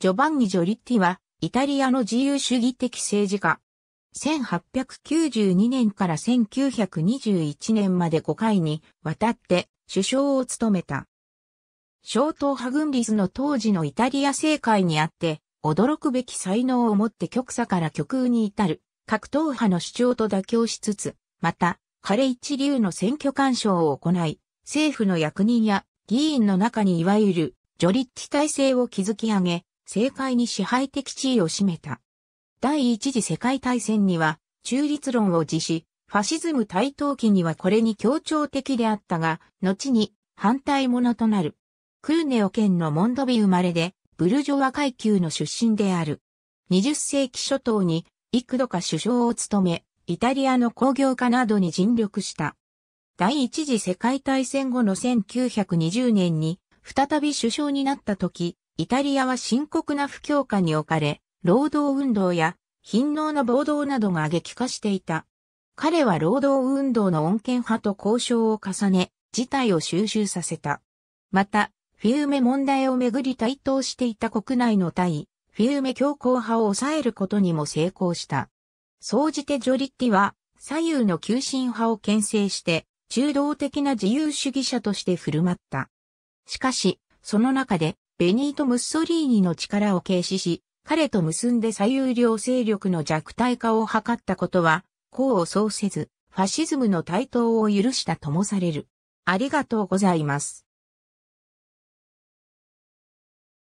ジョバンニ・ジョリッティは、イタリアの自由主義的政治家。1892年から1921年まで5回に渡って首相を務めた。小党派軍立の当時のイタリア政界にあって、驚くべき才能を持って極左から極右に至る、各党派の主張と妥協しつつ、また、彼一流の選挙干渉を行い、政府の役人や議員の中にいわゆるジョリッティ体制を築き上げ、政界に支配的地位を占めた。第一次世界大戦には中立論を辞し、ファシズム台頭期にはこれに協調的であったが、後に反対者となる。クーネオ県のモンドビ生まれで、ブルジョワ階級の出身である。20世紀初頭に幾度か首相を務め、イタリアの工業化などに尽力した。第一次世界大戦後の1920年に再び首相になった時、イタリアは深刻な不況下に置かれ、労働運動や貧農の暴動などが激化していた。彼は労働運動の穏健派と交渉を重ね、事態を収拾させた。また、フィウメ問題をめぐり対等していた国内の対、フィウメ強硬派を抑えることにも成功した。総じてジョリッティは、左右の急進派を牽制して、中道的な自由主義者として振る舞った。しかし、その中で、ベニート・ムッソリーニの力を軽視し、彼と結んで左右両勢力の弱体化を図ったことは、功を奏せず、ファシズムの台頭を許したともされる。ありがとうございます。